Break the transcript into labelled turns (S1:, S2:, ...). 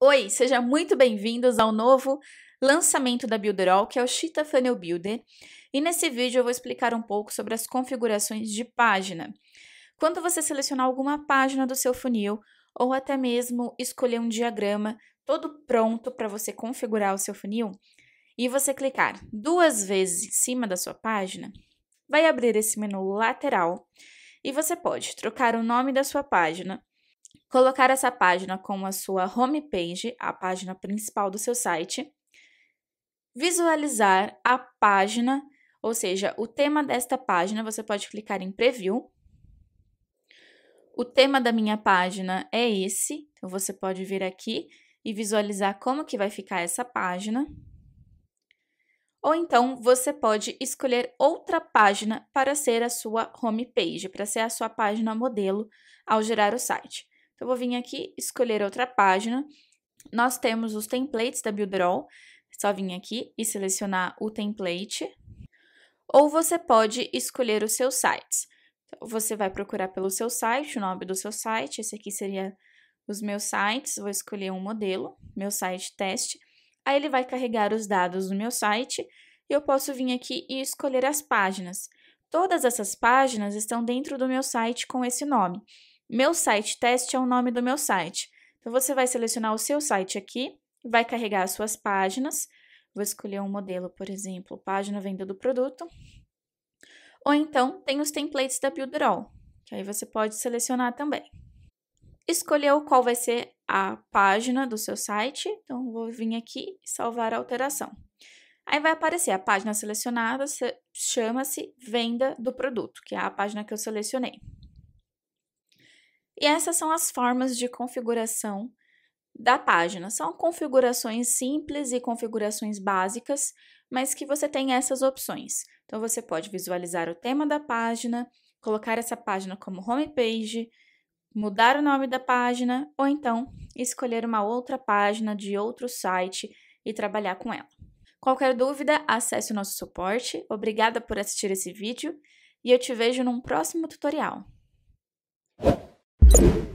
S1: Oi, seja muito bem-vindos ao novo lançamento da Builderall, que é o Cheetah Funnel Builder. E nesse vídeo eu vou explicar um pouco sobre as configurações de página. Quando você selecionar alguma página do seu funil, ou até mesmo escolher um diagrama todo pronto para você configurar o seu funil, e você clicar duas vezes em cima da sua página, vai abrir esse menu lateral e você pode trocar o nome da sua página, colocar essa página como a sua homepage, a página principal do seu site, visualizar a página, ou seja, o tema desta página, você pode clicar em preview. O tema da minha página é esse, então você pode vir aqui e visualizar como que vai ficar essa página. Ou então você pode escolher outra página para ser a sua homepage, para ser a sua página modelo ao gerar o site. Então, eu vou vir aqui, escolher outra página. Nós temos os templates da Builderall. É só vir aqui e selecionar o template. Ou você pode escolher os seus sites. Então, você vai procurar pelo seu site, o nome do seu site. Esse aqui seria os meus sites. Vou escolher um modelo, meu site teste. Aí ele vai carregar os dados do meu site e eu posso vir aqui e escolher as páginas. Todas essas páginas estão dentro do meu site com esse nome. Meu site teste é o nome do meu site. Então, você vai selecionar o seu site aqui, vai carregar as suas páginas. Vou escolher um modelo, por exemplo, página venda do produto. Ou então, tem os templates da Builderall, que aí você pode selecionar também. Escolheu qual vai ser a página do seu site. Então, vou vir aqui e salvar a alteração. Aí vai aparecer a página selecionada, chama-se Venda do Produto, que é a página que eu selecionei. E essas são as formas de configuração da página. São configurações simples e configurações básicas, mas que você tem essas opções. Então você pode visualizar o tema da página, colocar essa página como homepage, mudar o nome da página ou então escolher uma outra página de outro site e trabalhar com ela. Qualquer dúvida, acesse o nosso suporte. Obrigada por assistir esse vídeo e eu te vejo num próximo tutorial. Thank you